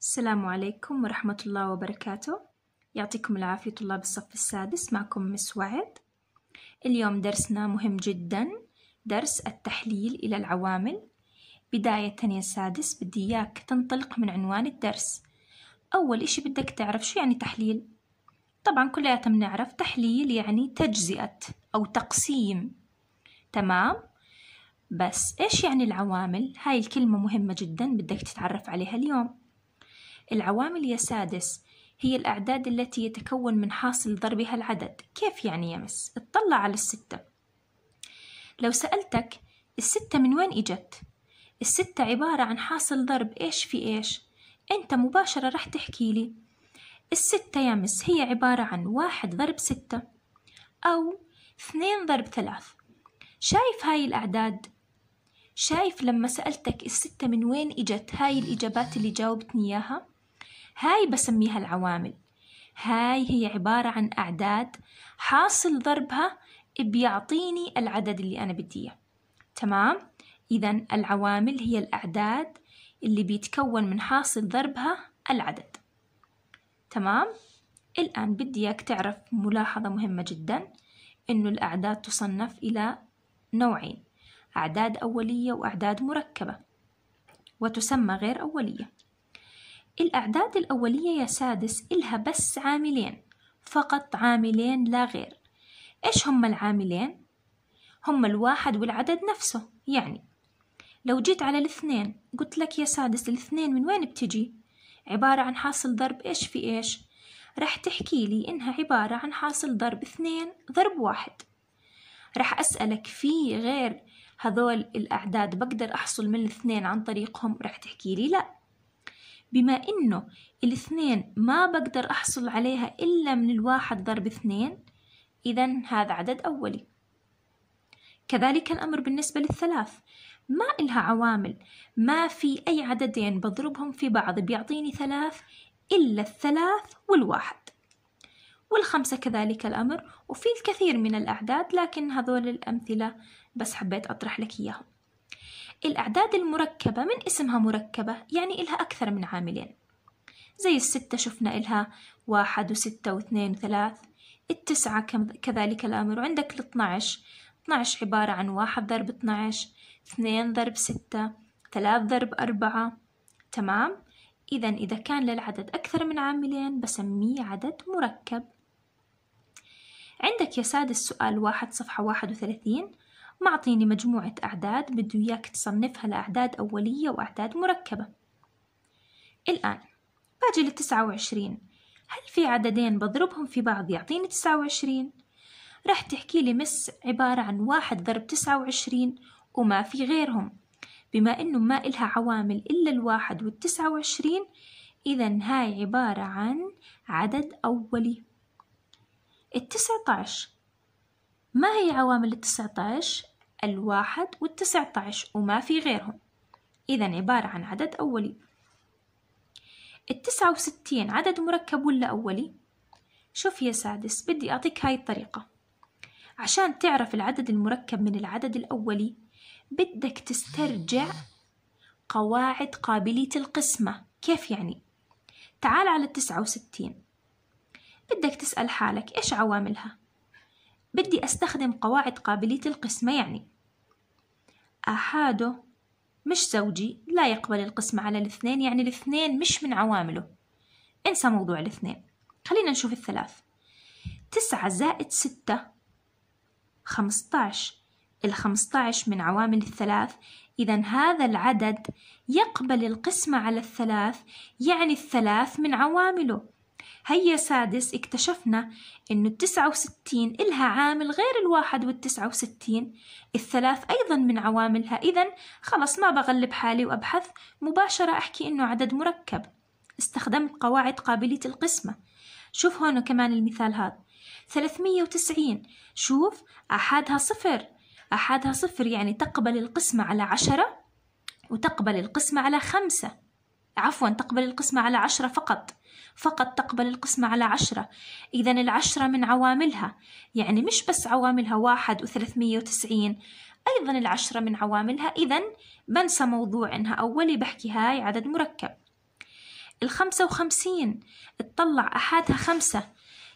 السلام عليكم ورحمة الله وبركاته يعطيكم العافية طلاب الصف السادس معكم مس وعد اليوم درسنا مهم جدا درس التحليل إلى العوامل بداية يا سادس بدي إياك تنطلق من عنوان الدرس أول إشي بدك تعرف شو يعني تحليل طبعا كلياتنا بنعرف تحليل يعني تجزئة أو تقسيم تمام بس إيش يعني العوامل هاي الكلمة مهمة جدا بدك تتعرف عليها اليوم العوامل يا سادس هي الأعداد التي يتكون من حاصل ضربها العدد كيف يعني يا مس؟ اطلع على الستة لو سألتك الستة من وين إجت؟ الستة عبارة عن حاصل ضرب إيش في إيش؟ أنت مباشرة رح تحكي لي الستة يا مس هي عبارة عن واحد ضرب ستة أو اثنين ضرب ثلاث شايف هاي الأعداد؟ شايف لما سألتك الستة من وين إجت هاي الإجابات اللي جاوبتني إياها؟ هاي بسميها العوامل هاي هي عبارة عن أعداد حاصل ضربها بيعطيني العدد اللي أنا بديه تمام؟ إذا العوامل هي الأعداد اللي بيتكون من حاصل ضربها العدد تمام؟ الآن بدي إياك تعرف ملاحظة مهمة جدا إنه الأعداد تصنف إلى نوعين أعداد أولية وأعداد مركبة وتسمى غير أولية الأعداد الأولية يا سادس إلها بس عاملين فقط عاملين لا غير إيش هما العاملين؟ هما الواحد والعدد نفسه يعني لو جيت على الاثنين قلت لك يا سادس الاثنين من وين بتجي؟ عبارة عن حاصل ضرب إيش في إيش؟ رح تحكي لي إنها عبارة عن حاصل ضرب اثنين ضرب واحد رح أسألك في غير هذول الأعداد بقدر أحصل من الاثنين عن طريقهم رح تحكي لي لأ بما إنه الاثنين ما بقدر أحصل عليها إلا من الواحد ضرب اثنين إذا هذا عدد أولي كذلك الأمر بالنسبة للثلاث ما إلها عوامل ما في أي عددين بضربهم في بعض بيعطيني ثلاث إلا الثلاث والواحد والخمسة كذلك الأمر وفي الكثير من الأعداد لكن هذول الأمثلة بس حبيت أطرح لك إياهم الأعداد المركبة من اسمها مركبة يعني إلها أكثر من عاملين زي الستة شفنا إلها واحد وستة واثنين وثلاث التسعة كذلك الأمر وعندك الاتناعش اتناعش عبارة عن واحد ضرب اتناعش اثنين ضرب ستة ثلاث ضرب أربعة تمام إذا إذا كان للعدد أكثر من عاملين بسميه عدد مركب عندك يا سادس السؤال واحد صفحة واحد وثلاثين معطيني مجموعة أعداد بده إياك تصنفها لأعداد أولية وأعداد مركبة الآن باجي للتسعة وعشرين هل في عددين بضربهم في بعض يعطيني تسعة وعشرين؟ راح تحكي لي مس عبارة عن واحد ضرب تسعة وعشرين وما في غيرهم بما إنه ما إلها عوامل إلا الواحد والتسعة وعشرين إذا هاي عبارة عن عدد أولي التسعة عشر ما هي عوامل التسعة عشر الواحد والتسعة عشر وما في غيرهم إذا عبارة عن عدد أولي التسعة وستين عدد مركب ولا أولي؟ شوف يا سادس بدي أعطيك هاي الطريقة عشان تعرف العدد المركب من العدد الأولي بدك تسترجع قواعد قابلية القسمة كيف يعني؟ تعال على التسعة وستين بدك تسأل حالك إيش عواملها؟ بدي أستخدم قواعد قابلية القسمة يعني أحاده مش زوجي لا يقبل القسمة على الاثنين يعني الاثنين مش من عوامله انسى موضوع الاثنين خلينا نشوف الثلاث تسعة زائد ستة خمستاش الخمستاش من عوامل الثلاث إذا هذا العدد يقبل القسمة على الثلاث يعني الثلاث من عوامله هيا سادس اكتشفنا إنه التسعة وستين إلها عامل غير الواحد والتسعة وستين الثلاث أيضا من عواملها إذا خلص ما بغلب حالي وأبحث مباشرة أحكي إنه عدد مركب استخدمت قواعد قابلية القسمة شوف هون كمان المثال هذا وتسعين شوف أحدها صفر أحدها صفر يعني تقبل القسمة على عشرة وتقبل القسمة على خمسة عفوا تقبل القسمة على عشرة فقط فقط تقبل القسمة على عشرة إذا العشرة من عواملها يعني مش بس عواملها واحد وثلاثمية وتسعين أيضا العشرة من عواملها إذا بنسى موضوع إنها أولي بحكي هاي عدد مركب الخمسة وخمسين اطلع أحدها خمسة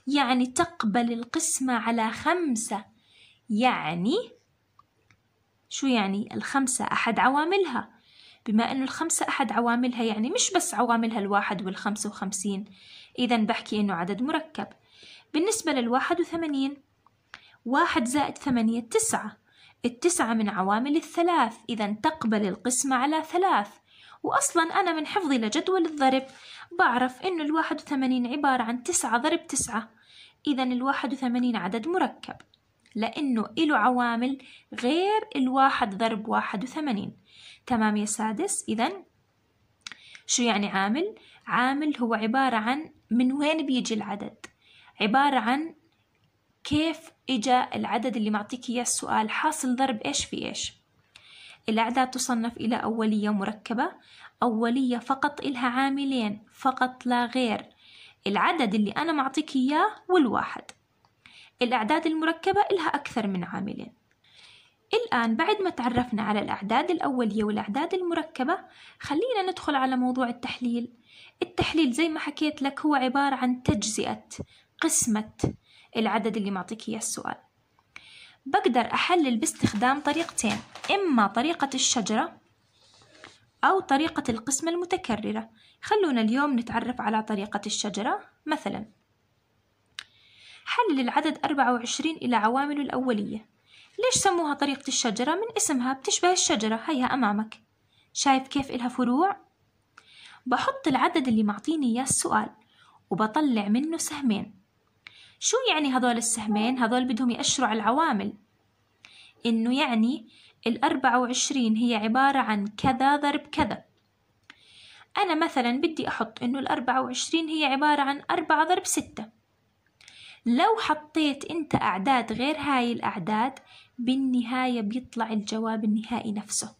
يعني تقبل القسمة على خمسة يعني شو يعني الخمسة أحد عواملها بما أنه الخمسة أحد عواملها يعني مش بس عواملها الواحد والخمسة وخمسين إذا بحكي أنه عدد مركب بالنسبة للواحد وثمانين واحد زائد ثمانية تسعة التسعة من عوامل الثلاث إذا تقبل القسمة على ثلاث وأصلا أنا من حفظي لجدول الضرب بعرف أنه الواحد وثمانين عبارة عن تسعة ضرب تسعة إذا الواحد وثمانين عدد مركب لأنه إله عوامل غير الواحد ضرب واحد وثمانين تمام يا سادس إذا شو يعني عامل؟ عامل هو عبارة عن من وين بيجي العدد عبارة عن كيف إجا العدد اللي معطيك إياه السؤال حاصل ضرب إيش في إيش الأعداد تصنف إلى أولية مركبة أولية فقط إلها عاملين فقط لا غير العدد اللي أنا معطيك إياه والواحد الأعداد المركبة إلها أكثر من عاملين الآن بعد ما تعرفنا على الأعداد الأولية والأعداد المركبة خلينا ندخل على موضوع التحليل التحليل زي ما حكيت لك هو عبارة عن تجزئة قسمة العدد اللي معطيك إياه السؤال بقدر أحلل باستخدام طريقتين إما طريقة الشجرة أو طريقة القسمة المتكررة خلونا اليوم نتعرف على طريقة الشجرة مثلاً حلل العدد 24 إلى عوامله الأولية ليش سموها طريقة الشجرة؟ من اسمها بتشبه الشجرة هيها أمامك شايف كيف إلها فروع؟ بحط العدد اللي معطيني إياه السؤال وبطلع منه سهمين شو يعني هذول السهمين؟ هذول بدهم يأشروا على العوامل إنه يعني الأربعة وعشرين هي عبارة عن كذا ضرب كذا أنا مثلا بدي أحط إنه الأربعة وعشرين هي عبارة عن أربعة ضرب ستة لو حطيت أنت أعداد غير هاي الأعداد بالنهاية بيطلع الجواب النهائي نفسه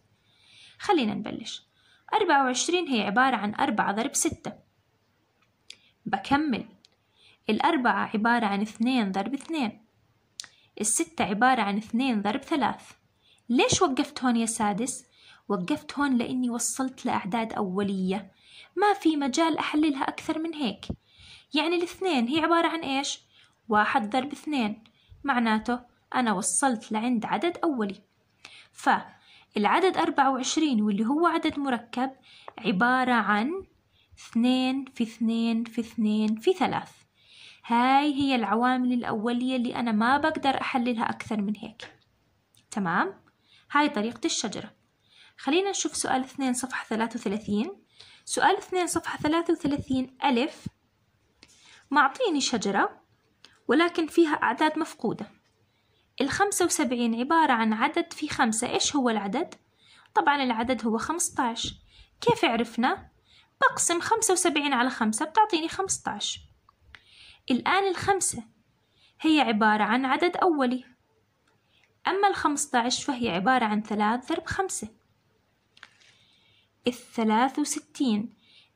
خلينا نبلش أربعة وعشرين هي عبارة عن أربعة ضرب ستة بكمل الأربعة عبارة عن اثنين ضرب اثنين الستة عبارة عن اثنين ضرب ثلاث ليش وقفت هون يا سادس؟ وقفت هون لأني وصلت لأعداد أولية ما في مجال أحللها أكثر من هيك يعني الاثنين هي عبارة عن إيش؟ واحد ضرب اثنين معناته أنا وصلت لعند عدد أولي فالعدد أربعة وعشرين واللي هو عدد مركب عبارة عن اثنين في اثنين في اثنين في ثلاث هاي هي العوامل الأولية اللي أنا ما بقدر أحللها أكثر من هيك تمام؟ هاي طريقة الشجرة خلينا نشوف سؤال اثنين صفحة ثلاثة وثلاثين سؤال اثنين صفحة ثلاثة وثلاثين ألف معطيني شجرة ولكن فيها أعداد مفقودة الخمسة وسبعين عبارة عن عدد في خمسة إيش هو العدد؟ طبعا العدد هو خمسطاش كيف عرفنا؟ بقسم خمسة وسبعين على خمسة بتعطيني خمسطاش الآن الخمسة هي عبارة عن عدد أولي أما عشر فهي عبارة عن ثلاث ضرب خمسة الثلاث وستين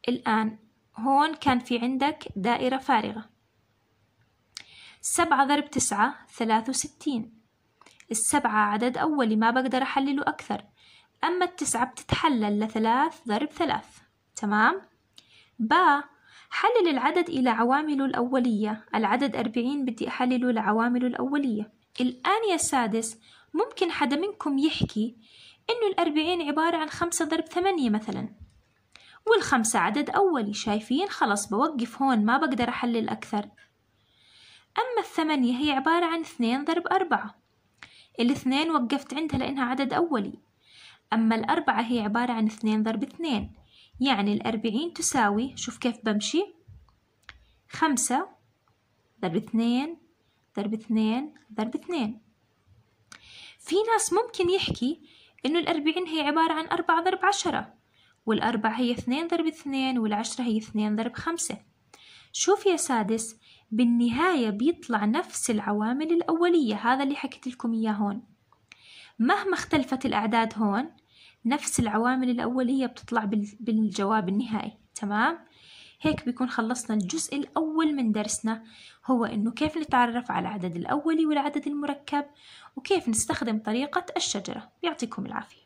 الآن هون كان في عندك دائرة فارغة سبعة ضرب تسعة ثلاثة وستين السبعة عدد أولي ما بقدر أحلله أكثر أما التسعة بتتحلل لثلاث ضرب ثلاث تمام؟ با حلل العدد إلى عوامله الأولية العدد أربعين بدي أحلله لعوامله الأولية الآن يا سادس ممكن حدا منكم يحكي إنه الأربعين عبارة عن خمسة ضرب ثمانية مثلا والخمسة عدد أولي شايفين خلص بوقف هون ما بقدر أحلل أكثر أما الثمانية هي عبارة عن اثنين ضرب أربعة الاثنين وقفت عندها لأنها عدد أولي أما الأربعة هي عبارة عن اثنين ضرب اثنين يعني الأربعين تساوي شوف كيف بمشي خمسة ضرب اثنين ضرب اثنين ضرب اثنين في ناس ممكن يحكي إنه الأربعين هي عبارة عن أربعة ضرب عشرة والأربعة هي اثنين ضرب اثنين والعشرة هي اثنين ضرب خمسة شوف يا سادس بالنهاية بيطلع نفس العوامل الأولية هذا اللي حكيت لكم إياه هون مهما اختلفت الأعداد هون نفس العوامل الأولية بتطلع بالجواب النهائي تمام؟ هيك بيكون خلصنا الجزء الأول من درسنا هو إنه كيف نتعرف على العدد الأولي والعدد المركب وكيف نستخدم طريقة الشجرة يعطيكم العافية